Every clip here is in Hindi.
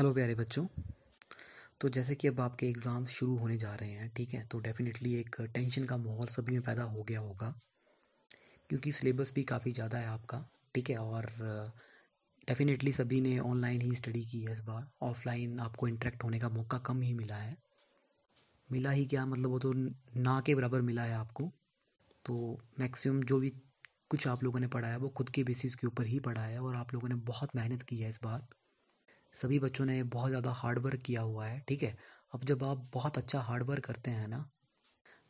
हेलो प्यारे बच्चों तो जैसे कि अब आपके एग्ज़ाम शुरू होने जा रहे हैं ठीक है तो डेफिनेटली एक टेंशन का माहौल सभी में पैदा हो गया होगा क्योंकि सिलेबस भी काफ़ी ज़्यादा है आपका ठीक है और डेफिनेटली uh, सभी ने ऑनलाइन ही स्टडी की है इस बार ऑफलाइन आपको इंटरेक्ट होने का मौका कम ही मिला है मिला ही क्या मतलब वो तो ना के बराबर मिला है आपको तो मैक्सिमम जो भी कुछ आप लोगों ने पढ़ाया है वो खुद के बेसिस के ऊपर ही पढ़ाया है और आप लोगों ने बहुत मेहनत की है इस बार सभी बच्चों ने बहुत ज़्यादा हार्डवर्क किया हुआ है ठीक है अब जब आप बहुत अच्छा हार्डवर्क करते हैं ना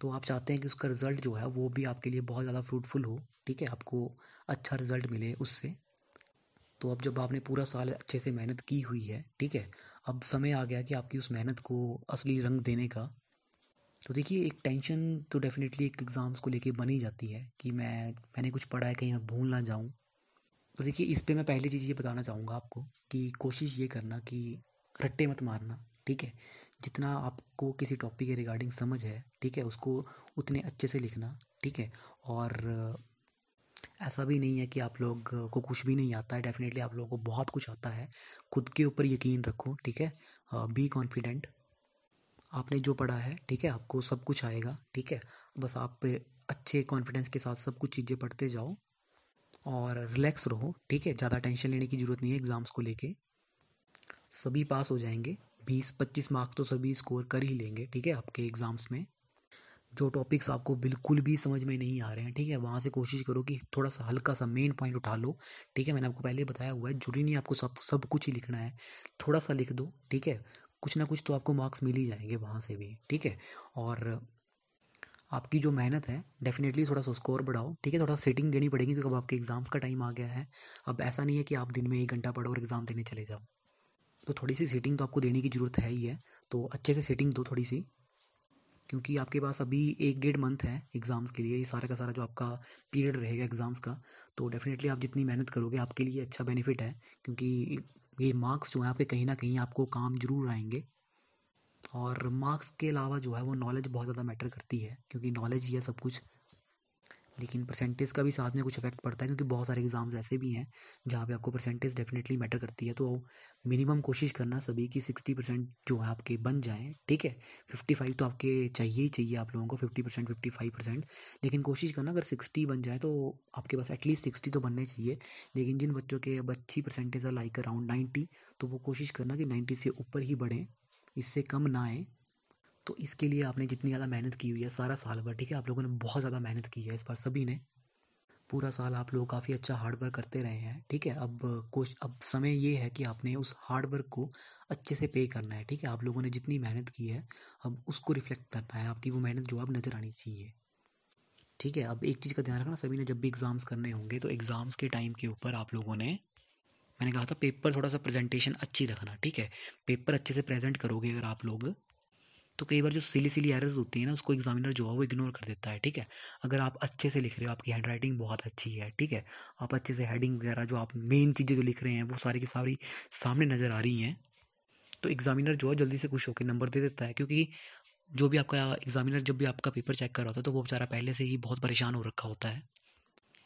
तो आप चाहते हैं कि उसका रिज़ल्ट जो है वो भी आपके लिए बहुत ज़्यादा फ्रूटफुल हो ठीक है आपको अच्छा रिज़ल्ट मिले उससे तो अब जब आपने पूरा साल अच्छे से मेहनत की हुई है ठीक है अब समय आ गया कि आपकी उस मेहनत को असली रंग देने का तो देखिए एक टेंशन तो डेफिनेटली एक एग्ज़ाम्स को लेके बनी जाती है कि मैं मैंने कुछ पढ़ा है कहीं मैं भूल ना जाऊँ तो देखिए इस पे मैं पहली चीज़ ये बताना चाहूँगा आपको कि कोशिश ये करना कि रट्टे मत मारना ठीक है जितना आपको किसी टॉपिक के रिगार्डिंग समझ है ठीक है उसको उतने अच्छे से लिखना ठीक है और ऐसा भी नहीं है कि आप लोग को कुछ भी नहीं आता है डेफिनेटली आप लोगों को बहुत कुछ आता है खुद के ऊपर यकीन रखो ठीक है बी कॉन्फिडेंट आपने जो पढ़ा है ठीक है आपको सब कुछ आएगा ठीक है बस आप अच्छे कॉन्फिडेंस के साथ सब कुछ चीज़ें पढ़ते जाओ और रिलैक्स रहो ठीक है ज़्यादा टेंशन लेने की ज़रूरत नहीं है एग्ज़ाम्स को लेके सभी पास हो जाएंगे बीस पच्चीस मार्क्स तो सभी स्कोर कर ही लेंगे ठीक है आपके एग्ज़ाम्स में जो टॉपिक्स आपको बिल्कुल भी समझ में नहीं आ रहे हैं ठीक है वहाँ से कोशिश करो कि थोड़ा सा हल्का सा मेन पॉइंट उठा लो ठीक है मैंने आपको पहले बताया हुआ है जरूरी नहीं आपको सब सब कुछ ही लिखना है थोड़ा सा लिख दो ठीक है कुछ ना कुछ तो आपको मार्क्स मिल ही जाएंगे वहाँ से भी ठीक है और आपकी जो मेहनत है डेफिनेटली थोड़ा सा स्कोर बढ़ाओ ठीक है थोड़ा सेटिंग देनी पड़ेगी क्योंकि अब आपके एग्ज़ाम्स का टाइम आ गया है अब ऐसा नहीं है कि आप दिन में एक घंटा पढ़ो और एग्ज़ाम देने चले जाओ तो थोड़ी सी सेटिंग तो आपको देने की ज़रूरत है ही है तो अच्छे से सेटिंग दो थोड़ी सी क्योंकि आपके पास अभी एक डेढ़ मंथ है एग्ज़ाम्स के लिए ये सारा का सारा जो आपका पीरियड रहेगा एग्ज़ाम्स का तो डेफिनेटली आप जितनी मेहनत करोगे आपके लिए अच्छा बेनिफिट है क्योंकि ये मार्क्स जो हैं आपके कहीं ना कहीं आपको काम जरूर आएंगे और मार्क्स के अलावा जो है वो नॉलेज बहुत ज़्यादा मैटर करती है क्योंकि नॉलेज ही है सब कुछ लेकिन परसेंटेज का भी साथ में कुछ इफेक्ट पड़ता है क्योंकि बहुत सारे एग्जाम्स ऐसे भी हैं जहाँ पे आपको परसेंटेज डेफिनेटली मैटर करती है तो मिनिमम कोशिश करना सभी की सिक्सटी परसेंट जो है आपके बन जाएँ ठीक है फिफ्टी फाइव तो आपके चाहिए ही चाहिए आप लोगों को fifty percent fifty five percent लेकिन कोशिश करना अगर सिक्सटी बन जाए तो आपके पास एटलीस्ट सिक्सटी तो बनने चाहिए लेकिन जिन बच्चों के अब अच्छी परसेंटेज है लाइक अराउंड नाइन्टी तो वो कोशिश करना कि नाइन्टी से ऊपर ही बढ़ें इससे कम ना आए तो इसके लिए आपने जितनी ज़्यादा मेहनत की हुई है सारा साल भर ठीक है आप लोगों ने बहुत ज़्यादा मेहनत की है इस बार सभी ने पूरा साल आप लोग काफ़ी अच्छा हार्ड वर्क करते रहे हैं ठीक है अब कोश अब समय ये है कि आपने उस हार्ड वर्क को अच्छे से पे करना है ठीक है आप लोगों ने जितनी मेहनत की है अब उसको रिफ्लेक्ट करना है आपकी वो मेहनत जो आप नज़र आनी चाहिए ठीक है अब एक चीज़ का ध्यान रखना सभी ने जब भी एग्ज़ाम्स करने होंगे तो एग्ज़ाम्स के टाइम के ऊपर आप लोगों ने मैंने कहा था पेपर थोड़ा सा प्रेजेंटेशन अच्छी रखना ठीक है पेपर अच्छे से प्रेजेंट करोगे अगर आप लोग तो कई बार जो सिली सिली एरर्स होती है ना उसको एग्जामिनर जो है वो इग्नोर कर देता है ठीक है अगर आप अच्छे से लिख रहे हो आपकी हैंड राइटिंग बहुत अच्छी है ठीक है आप अच्छे से हेडिंग वगैरह जो आप मेन चीज़ें जो लिख रहे हैं वो सारी की सारी सामने नज़र आ रही हैं तो एग्जामिनर जो है जल्दी से खुश होकर नंबर दे देता है क्योंकि जो भी आपका एग्जामिनर जब भी आपका पेपर चेक कर रहा होता है तो वो बेचारा पहले से ही बहुत परेशान हो रखा होता है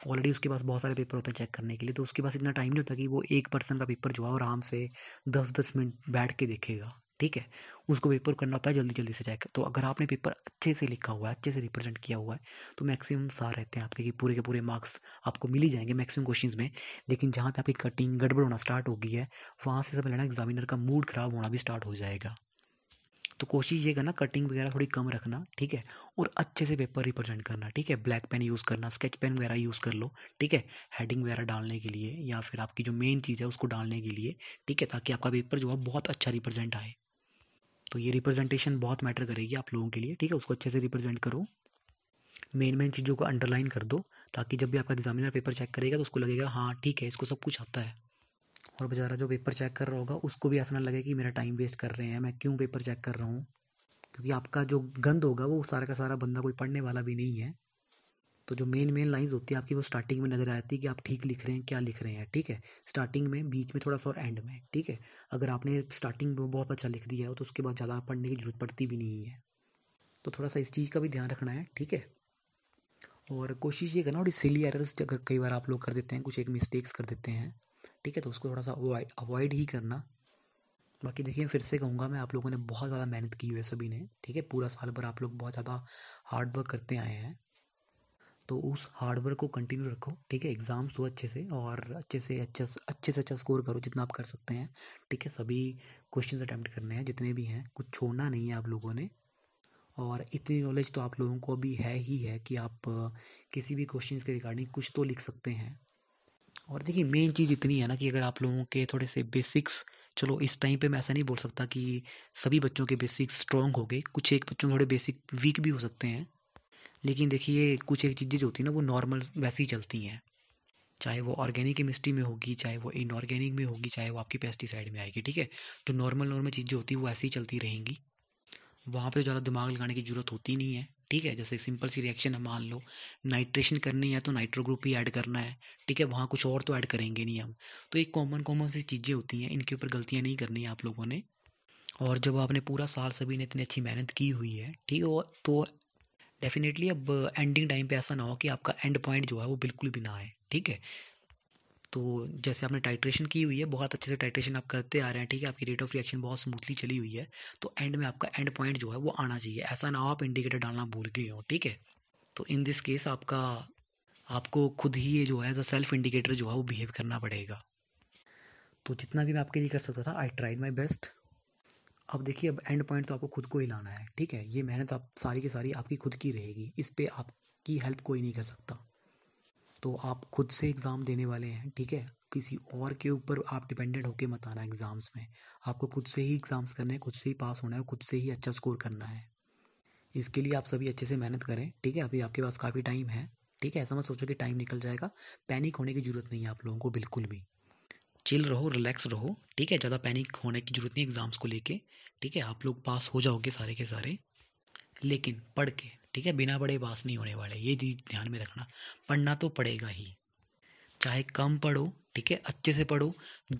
ऑलरेडी उसके पास बहुत सारे पेपर होते हैं चेक करने के लिए तो उसके पास इतना टाइम नहीं होता कि वो एक पर्सन का पेपर जो है आराम से दस दस मिनट बैठ के देखेगा ठीक है उसको पेपर करना होता है जल्दी जल्दी से चेक तो अगर आपने पेपर अच्छे से लिखा हुआ है अच्छे से रिप्रेजेंट किया हुआ है तो मैक्सिमम सार रहते हैं आपके कि पूरे के पूरे मार्क्स आपको मिल ही जाएंगे मैक्सिमम क्वेश्चन में लेकिन जहाँ पे आपकी कटिंग गड़बड़ होना स्टार्ट हो गई है वहाँ से सब लेना एग्जामिनर का मूड खराब होना भी स्टार्ट हो जाएगा तो कोशिश ये करना कटिंग वगैरह थोड़ी कम रखना ठीक है और अच्छे से पेपर रिप्रेजेंट करना ठीक है ब्लैक पेन यूज़ करना स्केच पेन वगैरह यूज़ कर लो ठीक है हेडिंग वगैरह डालने के लिए या फिर आपकी जो मेन चीज़ है उसको डालने के लिए ठीक है ताकि आपका पेपर जो है बहुत अच्छा रिप्रेजेंट आए तो ये रिप्रेजेंटेशन बहुत मैटर करेगी आप लोगों के लिए ठीक है उसको अच्छे से रिप्रेजेंट करो मेन मेन चीज़ों को अंडरलाइन कर दो ताकि जब भी आपका एग्जामिनर पेपर चेक करेगा तो उसको लगेगा हाँ ठीक है इसको सब कुछ आता है और बेचारा जो पेपर चेक कर रहा होगा उसको भी ऐसा ना लगे कि मेरा टाइम वेस्ट कर रहे हैं मैं क्यों पेपर चेक कर रहा हूँ क्योंकि आपका जो गंद होगा वो सारा का सारा बंदा कोई पढ़ने वाला भी नहीं है तो जो मेन मेन लाइंस होती है आपकी वो स्टार्टिंग में नज़र आती है कि आप ठीक लिख रहे हैं क्या लिख रहे हैं ठीक है स्टार्टिंग में बीच में थोड़ा सा और एंड में ठीक है अगर आपने स्टार्टिंग में बहुत अच्छा लिख दिया है तो उसके बाद ज़्यादा पढ़ने की जरूरत पड़ती भी नहीं है तो थोड़ा सा इस चीज़ का भी ध्यान रखना है ठीक है और कोशिश ये करना और सिली एरर्स अगर कई बार आप लोग कर देते हैं कुछ एक मिस्टेक्स कर देते हैं ठीक है तो उसको थोड़ा सा अवॉइड ही करना बाकी देखिए फिर से कहूँगा मैं आप लोगों ने बहुत ज़्यादा मेहनत की हुई है सभी ने ठीक है पूरा साल भर आप लोग बहुत ज़्यादा हार्ड वर्क करते आए हैं तो उस हार्डवर्क को कंटिन्यू रखो ठीक है एग्ज़ाम्स दो तो अच्छे से और अच्छे से अच्छा अच्छे से अच्छा स्कोर करो जितना आप कर सकते हैं ठीक है सभी क्वेश्चन अटैम्प्ट करने हैं जितने भी हैं कुछ छोड़ना नहीं है आप लोगों ने और इतनी नॉलेज तो आप लोगों को अभी है ही है कि आप किसी भी क्वेश्चन के रिगार्डिंग कुछ तो लिख सकते हैं और देखिए मेन चीज़ इतनी है ना कि अगर आप लोगों के थोड़े से बेसिक्स चलो इस टाइम पे मैं ऐसा नहीं बोल सकता कि सभी बच्चों के बेसिक्स स्ट्रॉन्ग हो गए कुछ एक बच्चों के थोड़े बेसिक वीक भी हो सकते हैं लेकिन देखिए कुछ एक चीज़ें जो होती हैं ना वो नॉर्मल वैसे ही चलती हैं चाहे वो ऑर्गेनिक केमिस्ट्री में होगी चाहे वो इनऑर्गेनिक में होगी चाहे वो आपकी पेस्टिसाइड में आएगी ठीक है तो नॉर्मल नॉर्मल चीज़ें होती है वो ऐसी ही चलती रहेंगी वहाँ पर तो ज़्यादा दिमाग लगाने की ज़रूरत होती नहीं है ठीक है जैसे सिंपल सी रिएक्शन है मान लो नाइट्रेशन करनी है तो नाइट्रो ग्रुप ही ऐड करना है ठीक है वहाँ कुछ और तो ऐड करेंगे नहीं हम तो एक कॉमन कॉमन सी चीज़ें होती हैं इनके ऊपर गलतियाँ नहीं करनी आप लोगों ने और जब आपने पूरा साल सभी ने इतनी अच्छी मेहनत की हुई है ठीक है तो डेफिनेटली अब एंडिंग टाइम पे ऐसा ना हो कि आपका एंड पॉइंट जो है वो बिल्कुल भी ना आए ठीक है तो जैसे आपने टाइट्रेशन की हुई है बहुत अच्छे से टाइट्रेशन आप करते आ रहे हैं ठीक है आपकी रेट ऑफ रिएक्शन बहुत स्मूथली चली हुई है तो एंड में आपका एंड पॉइंट जो है वो आना चाहिए ऐसा ना आप इंडिकेटर डालना भूल गए हो ठीक है तो इन दिस केस आपका आपको खुद ही ये जो है एज सेल्फ इंडिकेटर जो है वो बिहेव करना पड़ेगा तो जितना भी मैं आपके लिए कर सकता था आई ट्राइड माई बेस्ट अब देखिए अब एंड पॉइंट तो आपको खुद को ही लाना है ठीक है ये मेहनत आप सारी की सारी आपकी खुद की रहेगी इस पर आपकी हेल्प कोई नहीं कर सकता तो आप खुद से एग्ज़ाम देने वाले हैं ठीक है किसी और के ऊपर आप डिपेंडेंट होके मत आना एग्ज़ाम्स में आपको खुद से ही एग्ज़ाम्स करने हैं खुद से ही पास होना है खुद से ही अच्छा स्कोर करना है इसके लिए आप सभी अच्छे से मेहनत करें ठीक है अभी आपके पास काफ़ी टाइम है ठीक है ऐसा मत सोचो कि टाइम निकल जाएगा पैनिक होने की ज़रूरत नहीं है आप लोगों को बिल्कुल भी चिल रहो रिलैक्स रहो ठीक है ज़्यादा पैनिक होने की ज़रूरत नहीं एग्ज़ाम्स को लेके ठीक है आप लोग पास हो जाओगे सारे के सारे लेकिन पढ़ के ठीक है बिना पढ़े पास नहीं होने वाले ये चीज़ ध्यान में रखना पढ़ना तो पड़ेगा ही चाहे कम पढ़ो ठीक है अच्छे से पढ़ो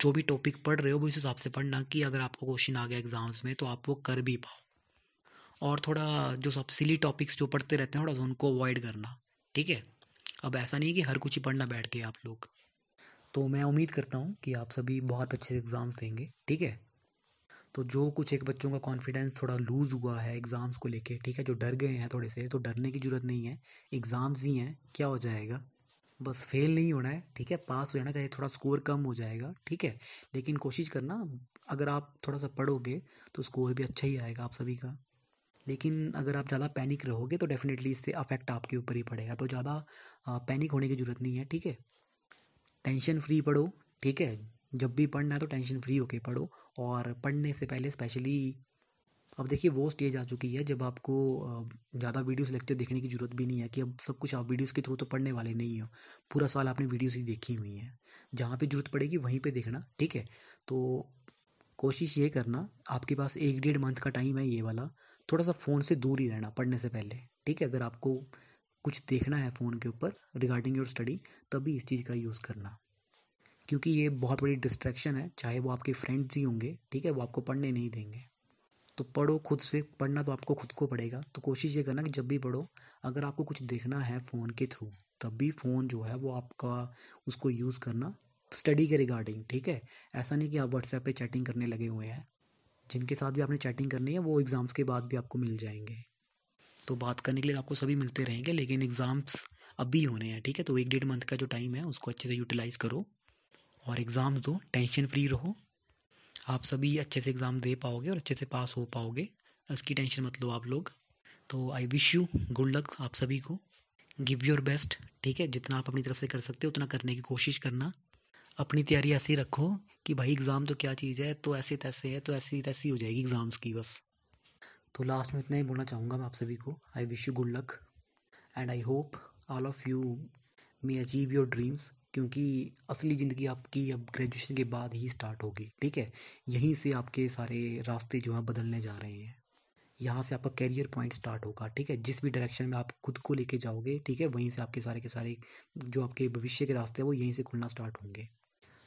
जो भी टॉपिक पढ़ रहे हो वो इस हिसाब से पढ़ना कि अगर आपको क्वेश्चन आ गया एग्जाम्स में तो आप वो कर भी पाओ और थोड़ा जो सब सिली टॉपिक्स जो पढ़ते रहते हैं थोड़ा उनको अवॉइड करना ठीक है अब ऐसा नहीं है कि हर कुछ ही पढ़ना बैठ गए आप लोग तो मैं उम्मीद करता हूँ कि आप सभी बहुत अच्छे से एग्ज़ाम्स देंगे ठीक है तो जो कुछ एक बच्चों का कॉन्फिडेंस थोड़ा लूज़ हुआ है एग्ज़ाम्स को लेके ठीक है जो डर गए हैं थोड़े से तो डरने की ज़रूरत नहीं है एग्ज़ाम्स ही हैं क्या हो जाएगा बस फेल नहीं होना है ठीक है पास हो जाना चाहिए थोड़ा स्कोर कम हो जाएगा ठीक है लेकिन कोशिश करना अगर आप थोड़ा सा पढ़ोगे तो स्कोर भी अच्छा ही आएगा आप सभी का लेकिन अगर आप ज़्यादा पैनिक रहोगे तो डेफिनेटली इससे अफेक्ट आपके ऊपर ही पड़ेगा तो ज़्यादा पैनिक होने की ज़रूरत नहीं है ठीक है टेंशन फ्री पढ़ो ठीक है जब भी पढ़ना है तो टेंशन फ्री होके पढ़ो और पढ़ने से पहले स्पेशली अब देखिए वो स्टेज आ चुकी है जब आपको ज़्यादा वीडियोस लेक्चर देखने की ज़रूरत भी नहीं है कि अब सब कुछ आप वीडियोस के थ्रू तो पढ़ने वाले नहीं हो पूरा साल आपने वीडियोस ही देखी हुई हैं जहाँ पे ज़रूरत पड़ेगी वहीं पे देखना ठीक है तो कोशिश ये करना आपके पास एक डेढ़ मंथ का टाइम है ये वाला थोड़ा सा फ़ोन से दूर ही रहना पढ़ने से पहले ठीक है अगर आपको कुछ देखना है फ़ोन के ऊपर रिगार्डिंग योर स्टडी तभी इस चीज़ का यूज़ करना क्योंकि ये बहुत बड़ी डिस्ट्रैक्शन है चाहे वो आपके फ्रेंड्स ही होंगे ठीक है वो आपको पढ़ने नहीं देंगे तो पढ़ो खुद से पढ़ना तो आपको खुद को पड़ेगा तो कोशिश ये करना कि जब भी पढ़ो अगर आपको कुछ देखना है फ़ोन के थ्रू तब भी फ़ोन जो है वो आपका उसको यूज़ करना स्टडी के रिगार्डिंग ठीक है ऐसा नहीं कि आप व्हाट्सएप पे चैटिंग करने लगे हुए हैं जिनके साथ भी आपने चैटिंग करनी है वो एग्ज़ाम्स के बाद भी आपको मिल जाएंगे तो बात करने के लिए आपको सभी मिलते रहेंगे लेकिन एग्ज़ाम्स अभी होने हैं ठीक है तो एक डेढ़ मंथ का जो टाइम है उसको अच्छे से यूटिलाइज़ करो और एग्ज़ाम्स दो टेंशन फ्री रहो आप सभी अच्छे से एग्ज़ाम दे पाओगे और अच्छे से पास हो पाओगे इसकी टेंशन मत लो आप लोग तो I wish you good luck आप सभी को गिव योर बेस्ट ठीक है जितना आप अपनी तरफ से कर सकते हो उतना करने की कोशिश करना अपनी तैयारी ऐसी रखो कि भाई एग्ज़ाम तो क्या चीज़ है तो ऐसे तैसे है तो ऐसी तैसी हो जाएगी एग्ज़ाम्स की बस तो लास्ट में इतना ही बोलना चाहूँगा मैं आप सभी को I wish you good luck and I hope all of you may achieve your dreams क्योंकि असली ज़िंदगी आपकी अब ग्रेजुएशन के बाद ही स्टार्ट होगी ठीक है यहीं से आपके सारे रास्ते जो हैं बदलने जा रहे हैं यहाँ से आपका कैरियर पॉइंट स्टार्ट होगा ठीक है जिस भी डायरेक्शन में आप खुद को लेके जाओगे ठीक है वहीं से आपके सारे के सारे जो आपके भविष्य के रास्ते हैं वो यहीं से खुलना स्टार्ट होंगे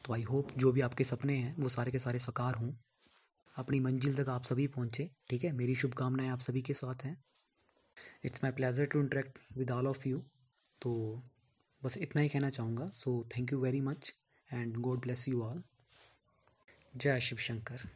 तो आई होप जो भी आपके सपने हैं वो सारे के सारे साकार हों अपनी मंजिल तक आप सभी पहुँचे ठीक है मेरी शुभकामनाएँ आप सभी के साथ हैं it's my pleasure to interact with all of you तो बस इतना ही कहना चाहूँगा so thank you very much and God bless you all जय शिव शंकर